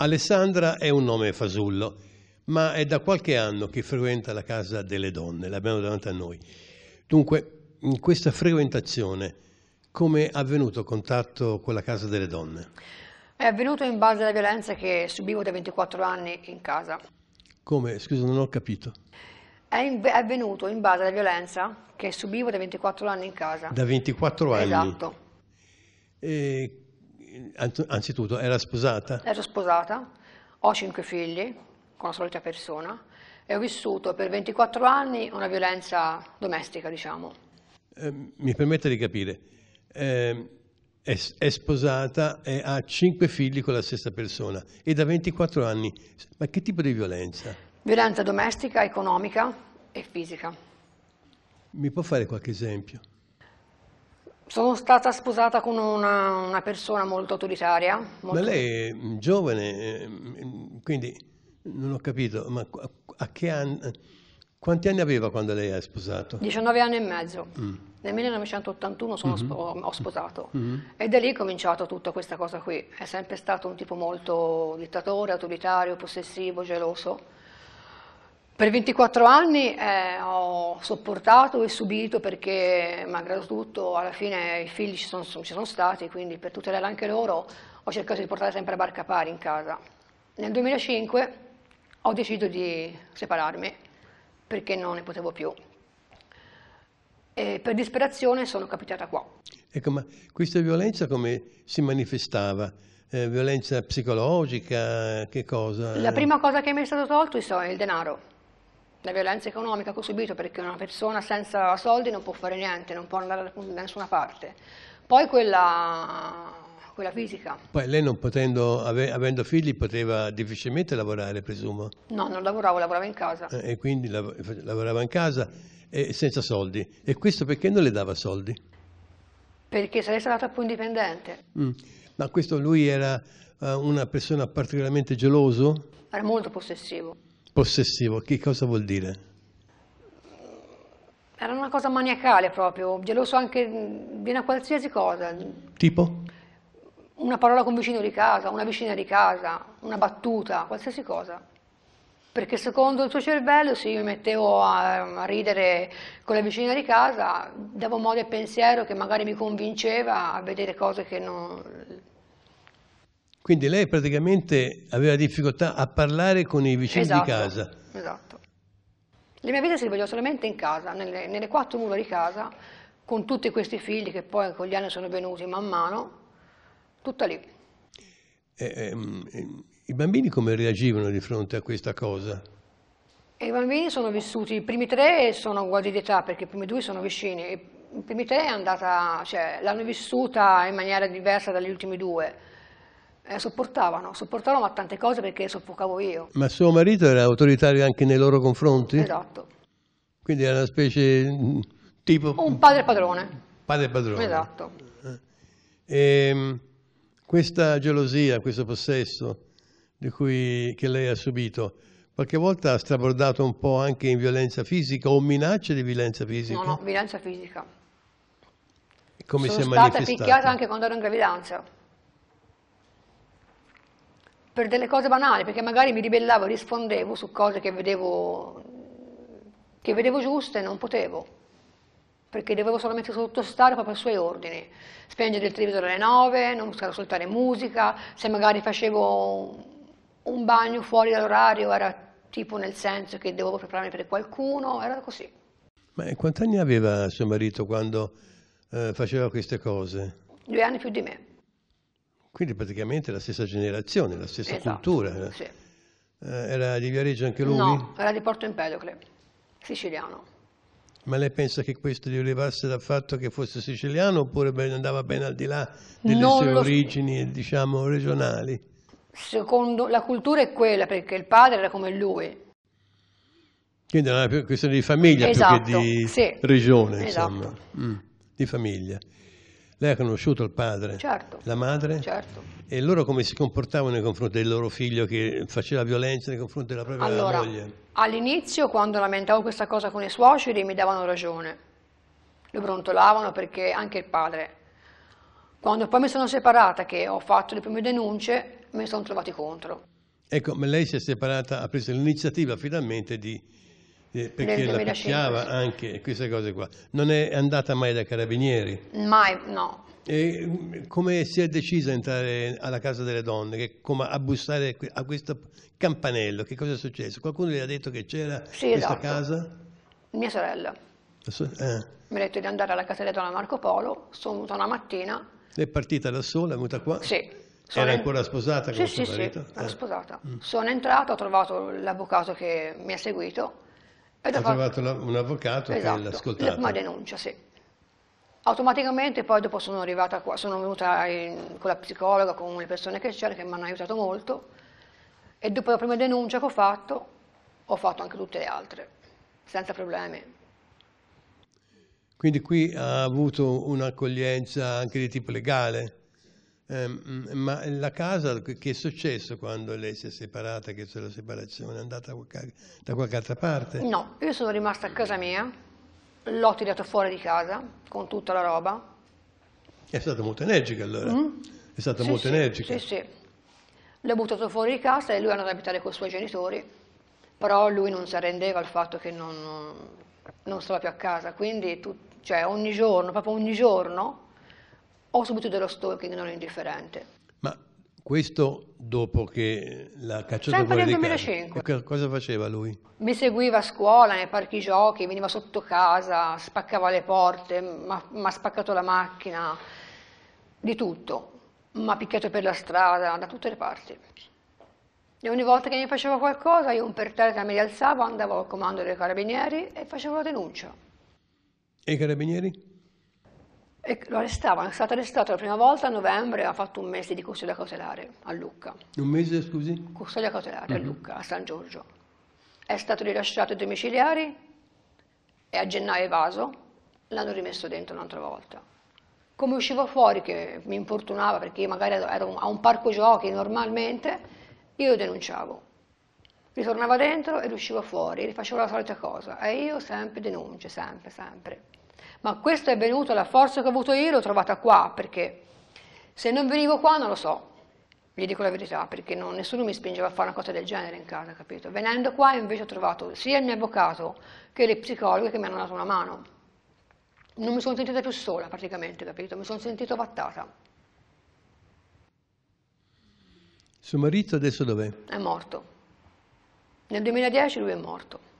Alessandra è un nome fasullo ma è da qualche anno che frequenta la casa delle donne, l'abbiamo davanti a noi. Dunque, in questa frequentazione, come è avvenuto il contatto con la casa delle donne? È avvenuto in base alla violenza che subivo da 24 anni in casa. Come? Scusa, non ho capito. È, in, è avvenuto in base alla violenza che subivo da 24 anni in casa. Da 24 anni? Esatto. E, anzitutto, era sposata? Ero sposata, ho cinque figli, con la solita persona e ho vissuto per 24 anni una violenza domestica, diciamo. Eh, mi permette di capire, eh, è, è, sposata e ha cinque figli con la stessa persona e da 24 anni, ma che tipo di violenza? Violenza domestica, economica e fisica. Mi può fare qualche esempio? Sono stata sposata con una, una persona molto autoritaria. Molto... Ma lei è mm, giovane, ehm, mm, quindi non ho capito, ma a che anno... Quanti anni aveva quando lei è sposato? 19 anni e mezzo. Mm. Nel 1981 mm -hmm. spo ho sposato mm -hmm. e da lì è cominciata tutta questa cosa qui. È sempre stato un tipo molto dittatore, autoritario, possessivo, geloso. Per 24 anni eh, ho sopportato e subito perché, malgrado tutto, alla fine i figli ci sono, ci sono stati, quindi per tutelare anche loro ho cercato di portare sempre barca pari in casa. Nel 2005 ho deciso di separarmi perché non ne potevo più. E per disperazione sono capitata qua. Ecco, ma questa violenza come si manifestava? Eh, violenza psicologica, che cosa? La prima cosa che mi è stato tolto è il denaro. La violenza economica che ho subito perché una persona senza soldi non può fare niente, non può andare da nessuna parte. Poi quella quella fisica. Poi lei non potendo, ave, avendo figli, poteva difficilmente lavorare, presumo? No, non lavoravo, lavoravo in casa. Eh, e quindi lav lavorava in casa e senza soldi. E questo perché non le dava soldi? Perché sarei stata troppo indipendente. Mm. Ma questo lui era uh, una persona particolarmente geloso? Era molto possessivo. Possessivo, che cosa vuol dire? Era una cosa maniacale proprio, geloso anche di mm, una qualsiasi cosa. Tipo? una parola con un vicino di casa, una vicina di casa, una battuta, qualsiasi cosa. Perché secondo il suo cervello, se io mi mettevo a, ehm, a ridere con la vicina di casa, davo modo e pensiero che magari mi convinceva a vedere cose che non, quindi lei praticamente aveva difficoltà a parlare con i vicini esatto, di casa. Esatto. La mia vita si svolgeva solamente in casa, nelle, nelle quattro mura di casa, con tutti questi figli che poi con gli anni sono venuti man mano tutto lì. Eh, ehm, ehm, I bambini come reagivano di fronte a questa cosa? I bambini sono vissuti, i primi tre sono uguali di età perché i primi due sono vicini, i primi tre cioè, l'hanno vissuta in maniera diversa dagli ultimi due. Eh, sopportavano, sopportavano ma tante cose perché soffocavo io. Ma suo marito era autoritario anche nei loro confronti? Esatto. Quindi era una specie mm, tipo... Un padre padrone. Padre padrone. Esatto. Eh. E, questa gelosia, questo possesso cui, che lei ha subito, qualche volta ha strabordato un po' anche in violenza fisica o minacce di violenza fisica? No, no, violenza fisica. Come Sono si è manifestata? Sono stata picchiata anche quando ero in gravidanza. Per delle cose banali, perché magari mi ribellavo rispondevo su cose che vedevo, che vedevo giuste e non potevo perché dovevo solamente sottostare proprio ai suoi ordini, spengere il televisore alle 9, non ascoltare musica, se magari facevo un bagno fuori dall'orario era tipo nel senso che dovevo prepararmi per qualcuno, era così. Ma quanti anni aveva suo marito quando eh, faceva queste cose? Due anni più di me. Quindi praticamente la stessa generazione, la stessa esatto, cultura. Eh. Sì. Eh, era di Viareggio anche lui? No, era di Porto Empedocle, siciliano. Ma lei pensa che questo gli derivasse dal fatto che fosse siciliano oppure andava ben al di là delle non sue origini, diciamo, regionali? Secondo la cultura è quella, perché il padre era come lui. Quindi è una questione di famiglia esatto, più che di esatto, sì. regione, esatto. insomma, mm, di famiglia. Lei ha conosciuto il padre, certo. la madre? Certo. E loro come si comportavano nei confronti del loro figlio che faceva violenza nei confronti della propria allora, moglie? All'inizio, quando lamentavo questa cosa con i suoceri, mi davano ragione. Lo brontolavano perché anche il padre. Quando poi mi sono separata, che ho fatto le prime denunce, mi sono trovati contro. Ecco, ma lei si è separata, ha preso l'iniziativa finalmente di eh, perché la picchiava anche, queste cose qua. Non è andata mai da carabinieri? Mai, no. E mm, come si è decisa di entrare alla Casa delle Donne, che, come a bussare a questo campanello? Che cosa è successo? Qualcuno gli ha detto che c'era sì, questa esatto. casa? Mia sorella. So eh. Mi ha detto di andare alla Casa delle Donne a Marco Polo, sono venuta una mattina. È partita da sola, è venuta qua? Sì. Sono Era ancora sposata sì, sì, Sì, era eh. sposata. Mm. Sono entrata, ho trovato l'avvocato che mi ha seguito ed ha trovato fatto... un avvocato esatto, che l'ha ascoltato. Prima denuncia, sì. Automaticamente poi dopo sono arrivata qua, sono venuta in, con la psicologa, con le persone che c'erano, che mi hanno aiutato molto e dopo la prima denuncia che ho fatto, ho fatto anche tutte le altre, senza problemi. Quindi qui ha avuto un'accoglienza anche di tipo legale? Um, ma la casa, che è successo quando lei si è separata, che c'è la separazione, è andata da qualche altra parte? No, io sono rimasta a casa mia, l'ho tirato fuori di casa con tutta la roba. È stata molto energica allora? Mm. È stata sì, molto sì, energica? Sì, sì. L'ho buttato fuori di casa e lui è andato ad abitare con i suoi genitori, però lui non si arrendeva al fatto che non, non stava più a casa, quindi tu, cioè, ogni giorno, proprio ogni giorno, ho subito dello stalking non indifferente. Ma questo dopo che la cacciata Sempre nel 2005. Cane, cosa faceva lui? Mi seguiva a scuola, nei parchi giochi, veniva sotto casa, spaccava le porte, mi ha spaccato la macchina, di tutto. Mi ha picchiato per la strada, da tutte le parti. E ogni volta che mi faceva qualcosa, io un per terra mi rialzavo, andavo al comando dei carabinieri e facevo la denuncia. E i carabinieri? E lo arrestavano, è stato arrestato la prima volta a novembre, ha fatto un mese di custodia cautelare a Lucca. Un mese, scusi? Custodia cautelare uh -huh. a mhm. Lucca, a San Giorgio. È stato rilasciato ai domiciliari e a gennaio evaso, l'hanno rimesso dentro un'altra volta. Come uscivo fuori, che mi importunava perché magari ero a un parco giochi normalmente, io denunciavo. Ritornava dentro e uscivo fuori, rifacevo la solita cosa. E io sempre denuncio, sempre, sempre ma questo è venuto, la forza che ho avuto io l'ho trovata qua, perché se non venivo qua non lo so, gli dico la verità, perché non, nessuno mi spingeva a fare una cosa del genere in casa, capito? Venendo qua invece ho trovato sia il mio avvocato che le psicologhe che mi hanno dato una mano. Non mi sono sentita più sola praticamente, capito? Mi sono sentita vattata. Suo marito adesso dov'è? È morto. Nel 2010 lui è morto.